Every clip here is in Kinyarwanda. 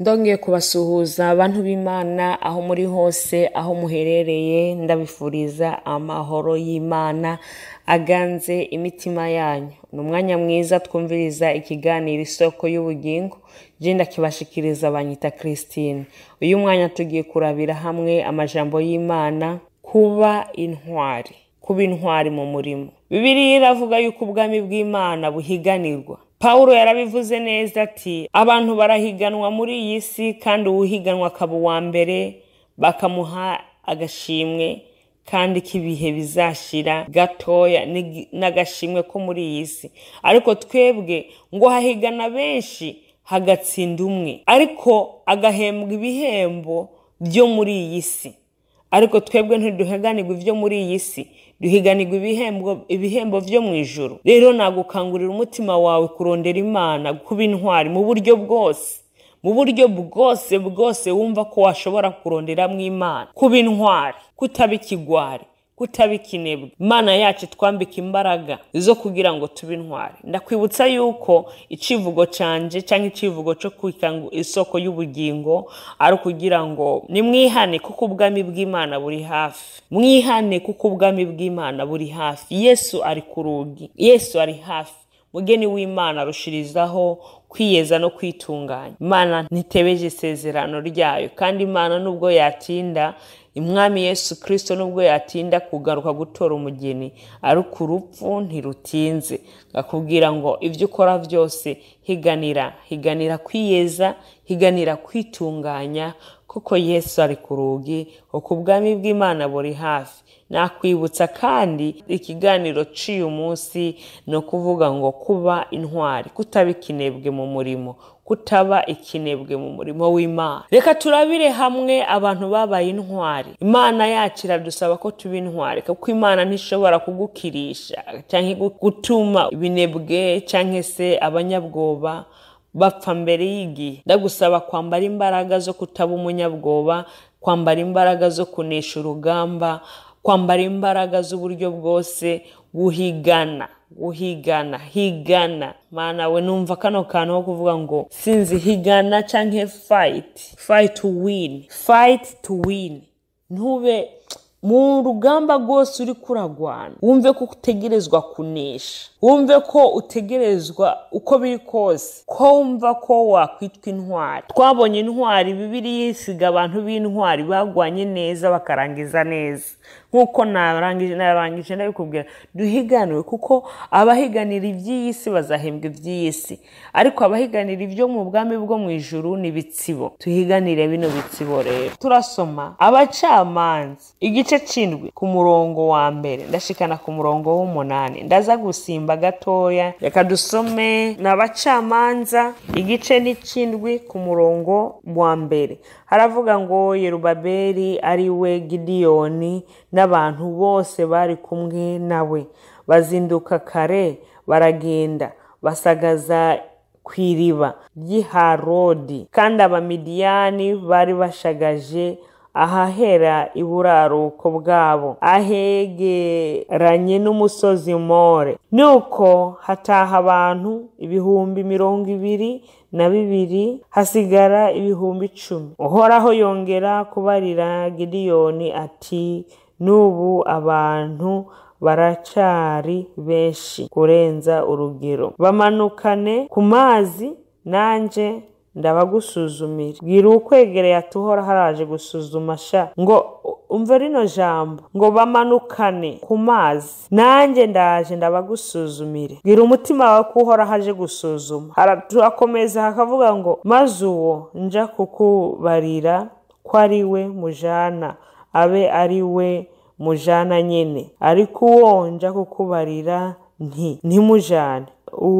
ndongeye kubasuhuza abantu b'imana aho muri hose aho muherereye ndabifuriza amahoro y'imana aganze imitima yanyu ni umwanya mwiza twumviriza ikiganiro isoko y'ubugingo genda kibashikiriza banyita christine uyu mwanya tugiye kurabira hamwe amajambo y'imana kuba intwari kuba intwari mu murimo bibiri iravuga yuko ubwami bw'imana buhiganirwa paul yarabivuze neza ati abantu barahiganwa muri iyi si kandi uwuhiganwa akaba uwa mbere bakamuha agashimwe kandi k'ibihe bizashira gatoya n'agashimwe ko muri iyi si ariko twebwe ngo hahigana benshi hagatsinda umwe ariko agahembwa ibihembo byo muri iyi si ariko twebwe ntiduheganirwa ibyo muri iyi si duhiganirwa ibihembo byo mu ijoro rero nagukangurira umutima wawe kurondera imana kuba intwari mu buryo bwose mu buryo bwose bwose wumva ko washobora kuronderamo imana kuba intwari kutaba ikigwari kutabikinebwe imana yacu twambika imbaraga zo kugira ngo tube intwari ndakwibutsa yuko icivugo canje cyangwa icivugo cyo kwita ngo isoko y'ubugingo ari ukugira ngo nimwihane kuko ubwami bw'imana buri hafi mwihane kuko ubwami bw'imana buri hafi yesu ari ku rugi yesu ari hafi mugeni w'imana arushirizaho kwiyeza no kwitunganya imana ntitebeje isezerano ryayo kandi imana nubwo yatinda Umwami Yesu Kristo n'ubwo yatinda kugaruka gutora umugeni ariko urupfu ntirutinze akubwira ngo ibyo ukora byose higanira higanira kwiyeza higanira kwitunganya kuko yesu ari ku rugi uko ubwami bw'imana buri hafi nakwibutsa kandi ikiganiro ciye umunsi ni ukuvuga ngo kuba intwari kutaba ikinebwe mu murimo kutaba ikinebwe mu murimo w'imana reka turabire hamwe abantu babaye intwari imana yacu iradusaba ko tuba intwari kuko imana ntishobora kugukirisha cyangwa gutuma ibinebwe cyangwa se abanyabwoba bapfa mbere y'igihe ndagusaba kwambara imbaraga zo kutaba umunyabwoba kwambara imbaraga zo kunesha urugamba kwambara imbaraga z'uburyo bwose guhigana guhigana higana mana we numva kano kantu ho kuvuga ngo sinzi higana cyangwa fayiti fayiti tu wini fayiti tu wini ntube mu rugamba rwose uri kuragwana wumve ko utegerezwa kunesha wumve ko utegerezwa uko biri kose ko wumva ko wakwitwa intwari twabonye intwari bibiri yisiga abantu b'intwari bagwanye neza bakarangiza neza nk'uko narangije narangije nabikubwira duhiganwe kuko abahiganira iby'iyi si bazahembwa iby'iyi si ariko abahiganira ibyo mu bwami bwo mu ijuru ni bitsibo tuhiganire bino bitsibo rero turasoma abacamanza igice cy'indwi ku murongo wa mbere ndashikana ku murongo w'umunani ndaza gusimba gatoya reka dusome ni abacamanza igice n'icy'indwi ku murongo wa mbere haravuga ngo yerubaberi ari we gidiyoni n'abantu bose bari kumwe na we bazinduka kare baragenda basagaza ku iriba ry'iharodi kandi abamidiyani bari bashagaje ahahera iburaruko bwabo ahegeranye n'umusozi more nuko hataha abantu ibihumbi mirongo ibiri na bibiri hasigara ibihumbi icumi uhoraho yongera kubarira gidiyoni ati n'ubu abantu baracyari benshi kurenza urugero bamanukane ku mazi nanjye ndabagusuzumira bwira uwukwegereye ati uhora haraje gusuzuma sha ngo umve rino jambo ngo bamanukane ku mazi nanjye ndaje ndabagusuzumire bwira umutima wawe ko uhora haje gusuzuma turakomeza hakavuga ngo maze uwo nja kukubarira ko ari we mujana abe ari we mujana nyine ariko uwo nja kukubarira nti ntimujane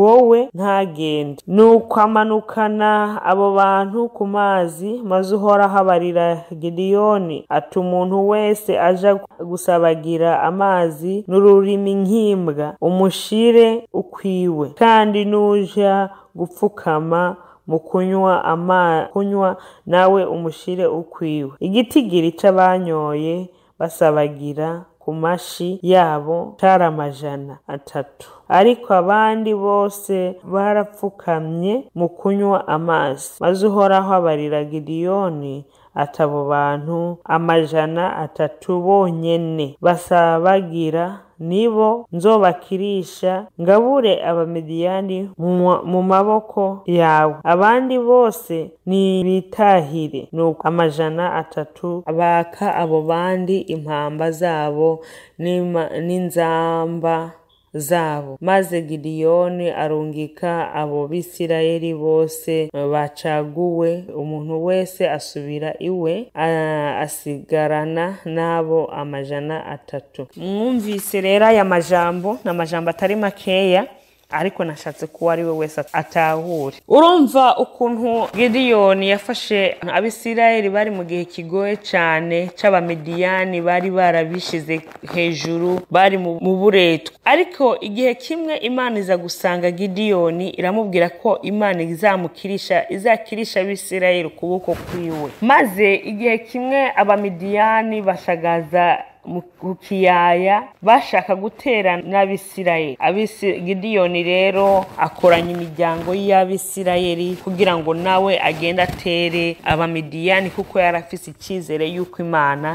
wowe ntagende nuko amanukana abo bantu ku mazi maze uhoraho abarira gidiyoni ati umuntu wese aja gusabagira amazi n'ururimi nk'imbwa umushire ukwiwe kandi nuja gupfukama mu kunywa ama kunywa nawe umushyire ukwiwe igitigiri c'abanyoye basabagira ku mashi yabo cari amajana atatu ariko abandi bose barapfukamye mu kunywa amazi maze uhoraho abarira gidiyoni atabo bantu amajana atatu bonyene basabagira nibo nzobakirisha ngabure abamidiyani mu maboko yawe abandi bose nibitahire nuko amajana atatu baka abo bandi impamba zabo n'inzamba zabo maze gidiyoni arungika abo bisirayeli bose bacaguwe umuntu wese asubira iwe asigarana n'abo amajana atatu mwumvise rero aya majambo ni amajambo atari makeya ariko nashatse ko uwo ari we wese atahure urumva ukuntu giriyoni yafashe abisirayeli bari mu gihe kigoye cyane cy'abamediyani bari barabishyize hejuru bari mu buretwa ariko igihe kimwe imana iza gusanga giriyoni iramubwira ko imana izamukirisha izakirisha abisirayeli ukuboko kwiwe maze igihe kimwe abamediyani bashagaza mu kiyaya bashaka gutera n'abisirayeli gidiyoni rero akoranya imiryango y'abisirayeli kugira ngo nawe agende atere abamidiyani kuko yari afise icyizere y'uko imana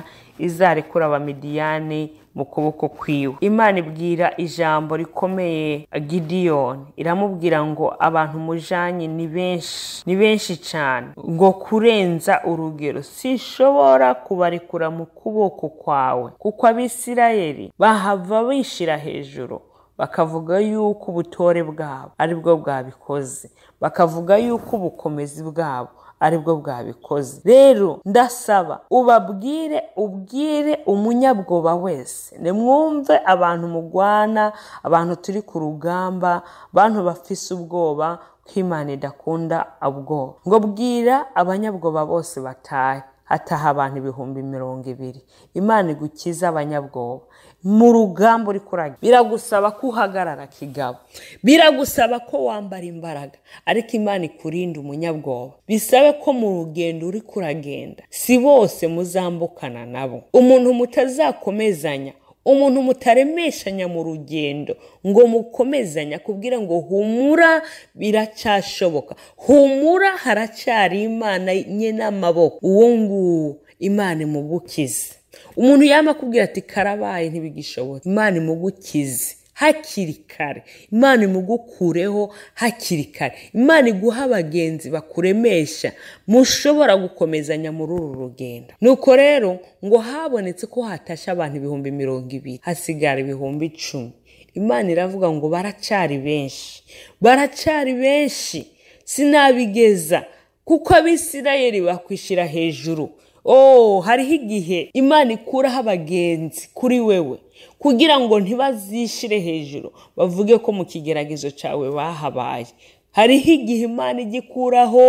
izarekura abamidiyani mu kuboko kwiwe imana ibwira ijambo rikomeye Gideon iramubwira ngo abantu mujanye ni benshi ni benshi cyane ngo kurenza urugero sishobora kubarekura mu kuboko kwawe kuko abisirayeli bahava bishira hejuru bakavuga yuko ubutore bwabo bwo bwabikoze bakavuga yuko ubukomezi bwabo aribwo bwabikoze rero ndasaba ubabwire ubwire umunyabwoba wese nimwumve abantu mugwana abantu turi ku rugamba abantu bafise ubwoba ko imana idakunda ubwoba ngo bwira abanyabwoba bose batahe hataha abantu ibihumbi mirongo ibiri imana igukiza abanyabwoba mu rugamba uri kuragira biragusaba ko uhagarara kigabo biragusaba ko wambara imbaraga ariko imana ikurinda umunyabwoba bisabe ko mu rugendo uri kuragenda si bose muzambukana nabo umuntu mutazakomezanya umuntu mutaremeshanya mu rugendo ngo mukomezanya kubwira ngo humura biracyashoboka humura haracyari imana nye n'amaboko uwo nguwo imana imugukize umuntu yamakubwira ati karabaye ntibigishoboke imana imugukize hakiri kare imana imugukureho hakiri kare imana iguha abagenzi bakuremesha mushobora gukomezanya muri uru rugendo nuko rero ngo habonetse ko hatashe abantu ibihumbi mirongo ibiri hasigara ibihumbi icumi imana iravuga ngo baracari benshi baracari benshi sinabigeza kuko abisirayeri bakwishyira hejuru oh hariho igihe imana ikuraho abagenzi kuri wewe kugira ngo ntibazishyire hejuru bavuge ko mu kigeragezo cyawe bahabaye hariho igihe imana igikuraho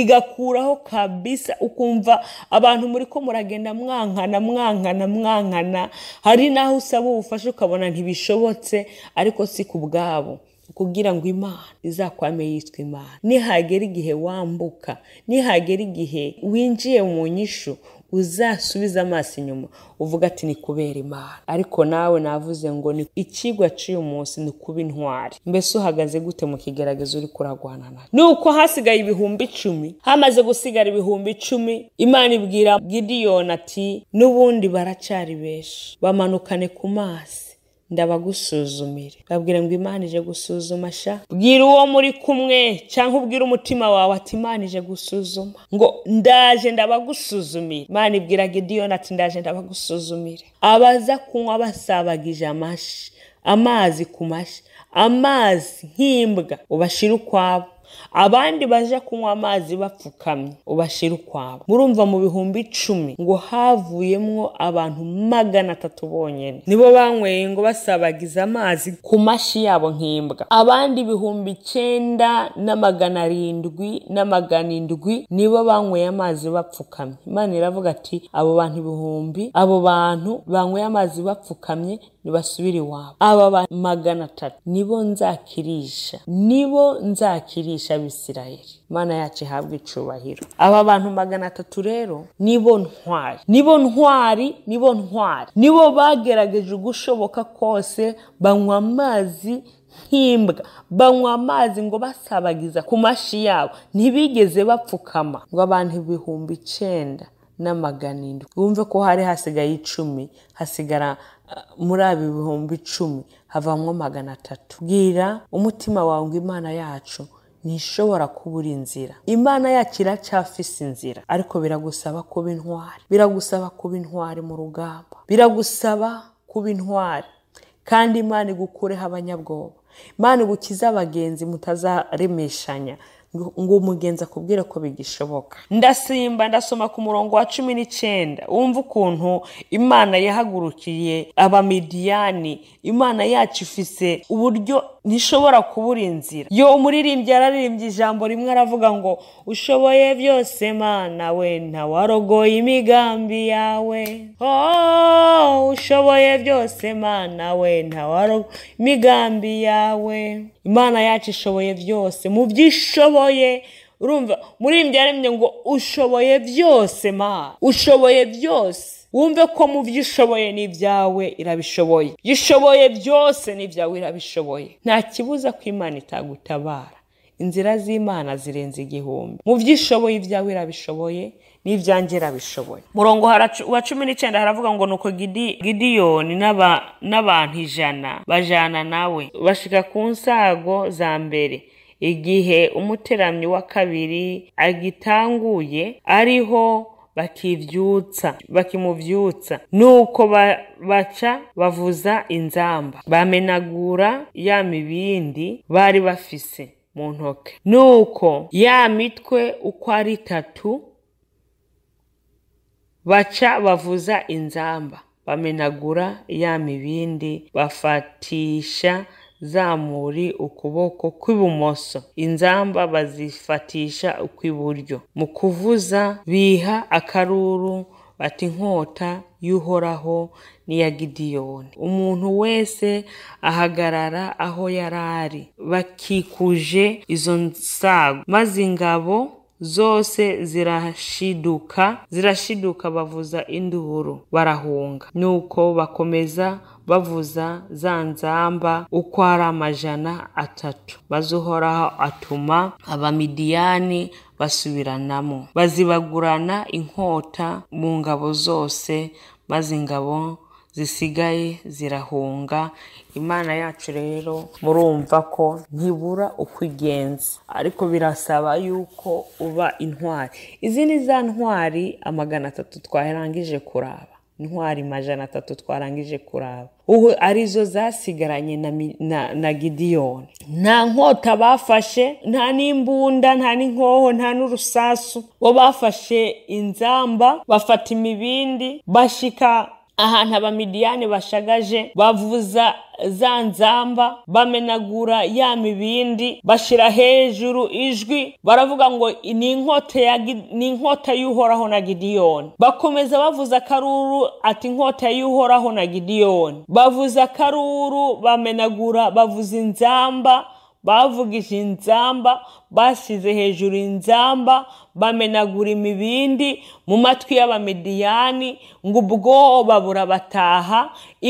igakuraho kabisa ukumva abantu muri ko muragenda mwankana mwankana mwankana hari n'aho usaba ubufasha ukabona ntibishobotse ariko si ku bwabo kugira ngo imana izakwame yitwa imana nihagera igihe wambuka nihagera igihe winjiye mu nyishu uzasubize amaso inyuma uvuga ati ni kubera imana ariko nawe navuze ngo ni ikigwa cy'uyu munsi ni kuba intwari mbese uhagaze gute mu kigaragaza uri kuragwana nawe nuko hasigaye ibihumbi icumi hamaze gusigara ibihumbi icumi imana ibwira gidiyoni ati n'ubundi baracyari benshi bamanukane ku maso ndabagusuzumire babwira ngo imana ije gusuzuma sha bwira uwo muri kumwe cyangwa ubwira umutima wawe ati imana ije gusuzuma ngo ndaje ndabagusuzumire imana ibwira gidiyoni ati ndaje ndabagusuzumire abaza kunywa basabagije amashi amazi ku mashi amazi nk'imbwa ubashire ukwabo abandi baje kunywa amazi bapfukamye ubashyire ukwabo murumva mu bihumbi icumi ngo havuyemo abantu magana atatu bonyine nibo banyweye ngo basabagize amazi ku mashyi yabo nk'imbwa abandi ibihumbi icyenda na magana arindwi na magana indwi nibo banyweye amazi bapfukamye imana iravuga ati abo bantu ibihumbi abo bantu banyweye amazi bapfukamye nibasubire iwabo aba bantu magana atatu nibo nzakirisha nibo nzakirisha abisirayeli mana yacu ihabwa icubahiro aba bantu magana atatu rero nibo ntwari nibo ntwari nibo ntwari nibo bagerageje ugushoboka kose banywa amazi nk'imbwa banywa amazi ngo basabagiza ku mashi yabo ntibigeze bapfukama ngo abantu ibihumbi icyenda n'amagana indwi wumve ko hari hasigaye icumi hasigara muri aba ibihumbi icumi havamwo magana atatu bwira umutima wawe imana yacu ntishobora kubura inzira imana yacu iracyafise inzira ariko biragusaba kuba intwari biragusaba kuba intwari mu rugamba biragusaba kuba intwari kandi imana igukureho abanyabwoba imana igukize abagenzi mutazaremeshanya ngo umugenzi akubwire ko bigishoboka ndasimba ndasoma ku murongo wa cumi n'icyenda wumva ukuntu imana yahagurukiye abamidiyani imana yacu ifise uburyo ntishobora kubura inzira yo umuririmbyi yararirimbye ijambo rimwe aravuga ngo ushoboye byose mana we ntawarogoye imigambi yawe oh, ushoboye byose mana we ntawarogoye imigambi yawe imana yacu ishoboye byose mu byo ishoboye urumva muri ibyo yaremye ngo ushoboye byose ma ushoboye byose wumve ko mu byo ushoboye n'ibyawe irabishoboye ishoboye byose n'ibyawe irabishoboye nta kibuza ko imana itagutabara inzira z'imana zirenze igihumbi mu byo ishoboye ibyawe irabishoboye n'ibyanjye irabishoboye murongo wa cumi n'icyenda haravuga ngo nuko gidiyoni n'abantu ijana bajana nawe bashika ku nsago za mbere igihe umuteramyi wa kabiri agitanguye ariho bakibyutsa bakimubyutsa nuko baca bavuza inzamba bamenagura ya mibindi bari bafise mu ntoki nuko ya mitwe uko ari itatu baca bavuza inzamba bamenagura ya mibindi bafatisha zamuri ukuboko kw'ibumoso inzamba bazifatisha ukw'iburyo mu kuvuza biha akaruru bati inkota y'uhoraho n'iya gidiyoni umuntu wese ahagarara aho yari ari bakikuje izo nsago maze ingabo zose zirashiduka zirashiduka bavuza induru barahunga nuko bakomeza bavuza za nzamba uko ari amajana atatu maze uhoraho atuma abamidiyani basubiranamo bazibagurana inkota mu ngabo zose maze ingabo zisigaye zirahunga imana yacu rero murumva ko ntibura uko igenza ariko birasaba yuko uba intwari izi ni za ntwari amagana atatu twaherangije kuraba ntwari majana atatu twarangije kuraba ubu arizo zasigaranye na gidiyoni nta nkota bafashe nta n'imbunda nta n'inkoho nta n'urusasu bo bafashe inzamba bafata imibindi bashika ahantu abamidiyani bashagaje bavuza za nzamba bamenagura ya mibindi bashyira hejuru ijwi baravuga ngo ni inkota y'uhoraho na gidiyoni bakomeza bavuza akaruru ati inkota y'uhoraho na gidiyoni bavuza akaruru bamenagura bavuza inzamba bavugije inzamba bashyize hejuru inzamba bamenagura imibindi mu matwi y'abamediyani ngo ubwoba burabataha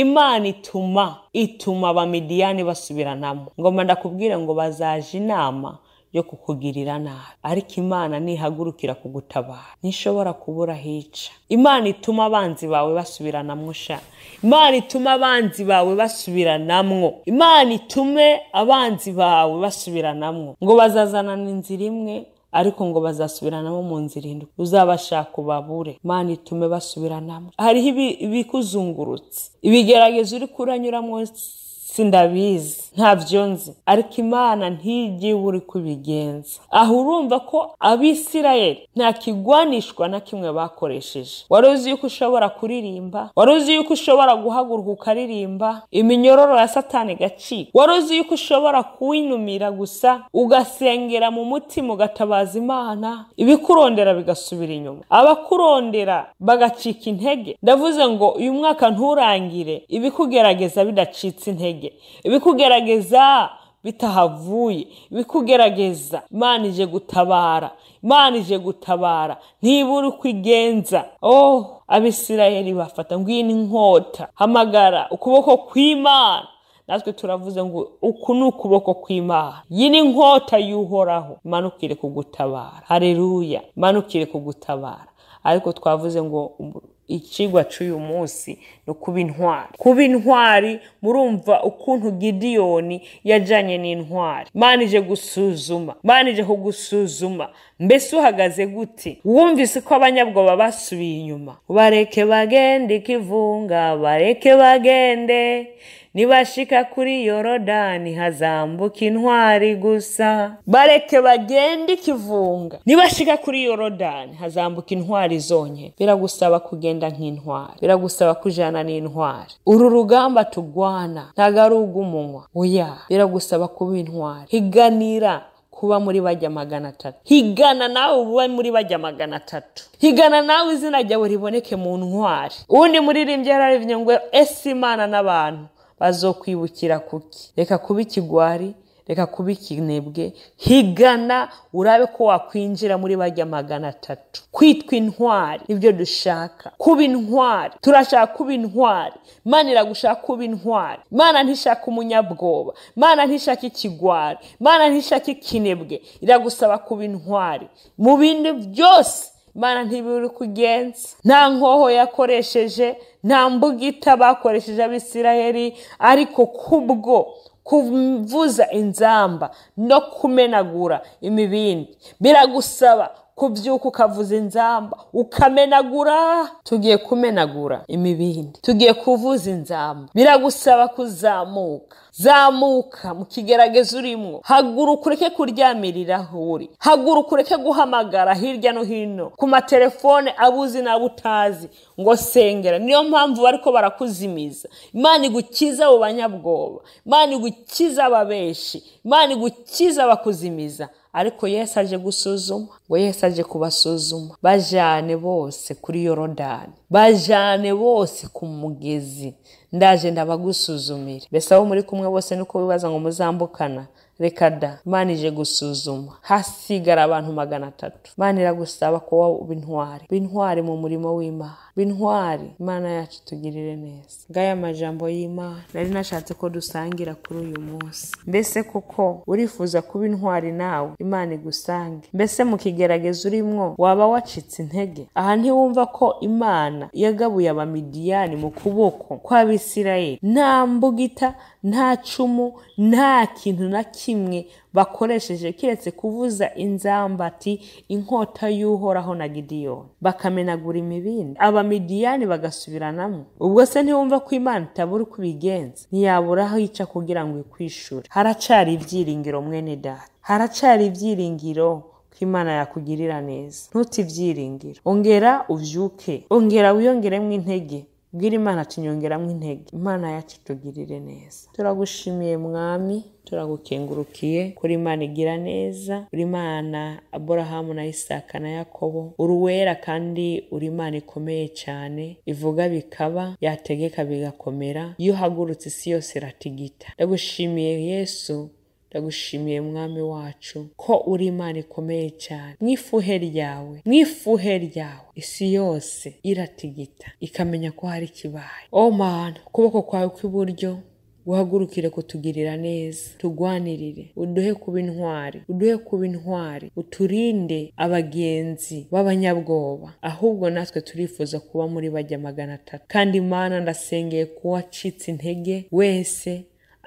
imana ituma ituma abamediyani basubiranamo ngoma ndakubwire ngo bazaje inama yo kukugirira nabi ariko imana nihagurukira kugutabara ntishobora kubura hica imana ituma abanzi bawe basubiranamwo sha imana ituma abanzi bawe basubiranamwo imana itume abanzi bawe basubiranamwo ngo bazazanana inzira imwe ariko ngo bazasubiranamo mu nzira indwi uzabashaka ubabure mani itume basubiranamo hariho ibikuzungurutse ibigeragezo uri kuranyuramo sindabizi ntabyo nzi ariko imana ntiyigiye uri kubigenza aho urumva ko abisirayeli nta kigwanishwa na kimwe bakoresheje wari uzi yuko ushobora kuririmba wari uzi yuko ushobora guhaguruka ukaririmba iminyororo ya satani igacika wari uzi yuko ushobora kuwinumira gusa ugasengera mu mutima ugatabaza imana ibikurondera bigasubira inyuma abakurondera bagacika intege ndavuze ngo uyu mwaka nturangire ibikugerageza bidacitse intege ibikugerageza bikugerageza bitahavuye bikugerageza manije gutabara manije gutabara ntibura uko igenza oh abisirayeli bafata ngwino inkota hamagara ukuboko kw'imana natwe turavuze ngo uku ni ukuboko kw'imana iyi ni inkota y'uhoraho manukire kugutabara hareruya manukire kugutabara ariko twavuze ngo ikigwa cy'uyu munsi no kuba intwari kuba intwari murumva ukuntu gidiyoni yajyanye n'intwari manije gusuzuma manije kugusuzuma mbese uhagaze gute wumvise ko abanyabwoba basubiye inyuma bareke bagende ikivunga bareke bagende nibashika kuri yorodani hazambuka intwari gusa bareke bagende ikivunga nibashika kuri yorodani hazambuka intwari zonye biragusaba kugenda nk'intwari biragusaba kujana n'intwari uru rugamba tugwana ntago ari ug'umunwa oya biragusaba kuba intwari higanira kuba muri bajya magana atatu higana nawe uba muri bajya magana atatu higana nawe izina ryawe riboneke mu ntwari uwundi muririmbyi yararivye ngo ese imana n'abantu bazokwibukira kuki reka kuba ikigwari reka kuba ikinebwe higana urabe ko wakwinjira muri bajya magana atatu kwitwa intwari nibyo dushaka kuba intwari turashaka kuba intwari imana iragushaka kuba intwari mana ntishaka umunyabwoba mana ntishaka ikigwari mana ntishaka ikinebwe iragusaba kuba intwari mu bintu byose mana ntiburi kugenza nta nkoho yakoresheje nta mbuga bakoresheje abisiraheri ariko kubwo kuvuza inzamba no kumenagura imibindi biragusaba kubyuka ukavuza inzamba ukamenagura tugiye kumenagura imibindi tugiye kuvuza inzamba biragusaba kuzamuka zamuka mu kigeragezo urimo haguruka ureke kuryamirira aho uri haguruka ureke guhamagara hirya no hino ku matelefone abuzi n'abo utazi ngo sengera niyo mpamvu bariko barakuzimiza imana igukiza abo banyabwoba imana igukiza ababeshi imana igukiza abakuzimiza ariko Yesu gusuzuma ngo Yesu kubasuzuma bajyane bose kuri yorodani bajyane bose ku mugezi ndaje ndabagusuzumire mbese abo muri kumwe bose nuko bibaza ngo muzambukana reka da imana ije gusuzuma hasigara abantu magana atatu imana iragusaba kuba bintwari bintwari mu murimo w'imana bintwari imana yacu tugirire neza ngaya majambo y'imana nari nashatse ko dusangira kuri uyu munsi mbese kuko urifuza kuba intwari nawe imana igusange mbese mu kigeragezo urimwo waba wacitse intege aha ntiwumva ko imana yagabuye abamidiyani mu kuboko kw'abisirayeli nta mbugita nta cumu nta kintu na kimwe kimwe bakoresheje keretse kuvuza inzambati inkota y'uhoraho na gidiyoni bakamenagura imibindi abamidiyani bagasubiranamo ubwo se ntiwumva ko imana itabura uko ibigenza ntiyabura aho yica kugira ngo ikwishure haracara ibyiringiro mwene data haracara ibyiringiro ko imana yakugirira neza ibyiringiro ongera ubyuke ongera wiyongeremo intege bwira imana tunyongeramo intege imana yacu itugirire neza turagushimiye mwami turagukengurukiye kuri imana igira neza uri imana aburahamu na isaka na yakobo uri uwera kandi uri imana ikomeye cyane ivuga bikaba yategeka bigakomera iyo uhagurutse isi yose iratigita ndagushimiye yesu ndagushimiye mwami wacu ko uri imana ikomeye cyane mu ifuhe ryawe mu ifuhe ryawe isi yose iratigita ikamenya ko hari ikibaye o oh mana ukuboko kwawe kw'iburyo guhagurukire kutugirira neza tugwanirire uduhe kuba intwari uduhe kuba intwari uturinde abagenzi b'abanyabwoba ahubwo natwe turifuza kuba muri bajya magana atatu kandi imana ndasengeye ko wacitse intege wese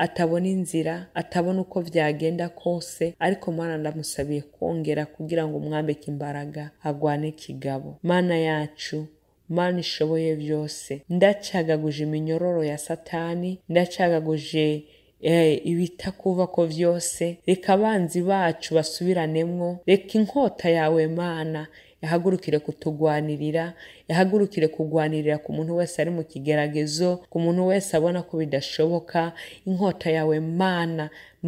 atabona inzira atabona uko byagenda kose ariko mana ndamusabiye kongera kugira ngo umwambike imbaraga agwane kigabo mana yacu mana ishoboye byose ndacagaguje iminyororo ya satani ndacagaguje eh, ibita kuva ko byose reka abanzi bacu basubiranemo reka inkota yawe mana yahagurukire kutugwanirira yahagurukire kugwanirira ku muntu wese ari mu kigeragezo ku muntu wese abona ko bidashoboka inkota yawe mana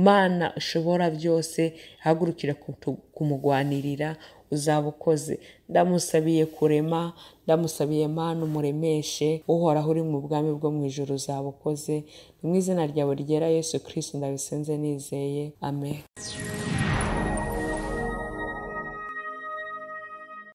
mana ushobora byose yahagurukire kumugwanirira uzaba ukoze ndamusabiye kurema ndamusabiye mana umuremeshe uhoraho uri mu bwami bwo mu ijoro uzaba ukoze mu izina ryawe ryera yesu kirisiti ndabisenze nizeye amen